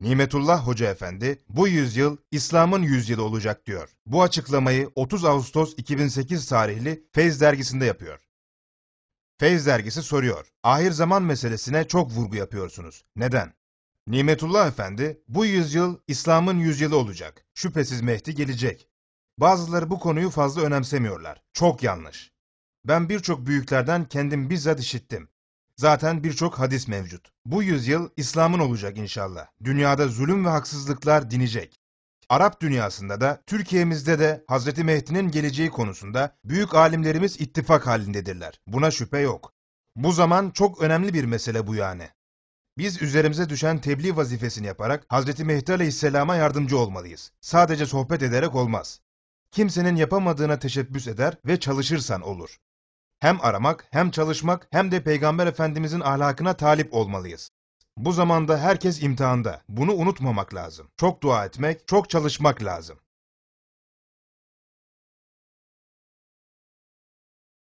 Nimetullah Hoca Efendi bu yüzyıl İslam'ın yüzyılı olacak diyor. Bu açıklamayı 30 Ağustos 2008 tarihli Feyz dergisinde yapıyor. Feyz dergisi soruyor. Ahir zaman meselesine çok vurgu yapıyorsunuz. Neden? Nimetullah Efendi bu yüzyıl İslam'ın yüzyılı olacak. Şüphesiz Mehdi gelecek. Bazıları bu konuyu fazla önemsemiyorlar. Çok yanlış. Ben birçok büyüklerden kendim bizzat işittim. Zaten birçok hadis mevcut. Bu yüzyıl İslam'ın olacak inşallah. Dünyada zulüm ve haksızlıklar dinecek. Arap dünyasında da, Türkiye'mizde de Hz. Mehdi'nin geleceği konusunda büyük alimlerimiz ittifak halindedirler. Buna şüphe yok. Bu zaman çok önemli bir mesele bu yani. Biz üzerimize düşen tebliğ vazifesini yaparak Hz. Mehdi Aleyhisselam'a yardımcı olmalıyız. Sadece sohbet ederek olmaz. Kimsenin yapamadığına teşebbüs eder ve çalışırsan olur. Hem aramak, hem çalışmak, hem de Peygamber Efendimizin ahlakına talip olmalıyız. Bu zamanda herkes imtihanda. Bunu unutmamak lazım. Çok dua etmek, çok çalışmak lazım.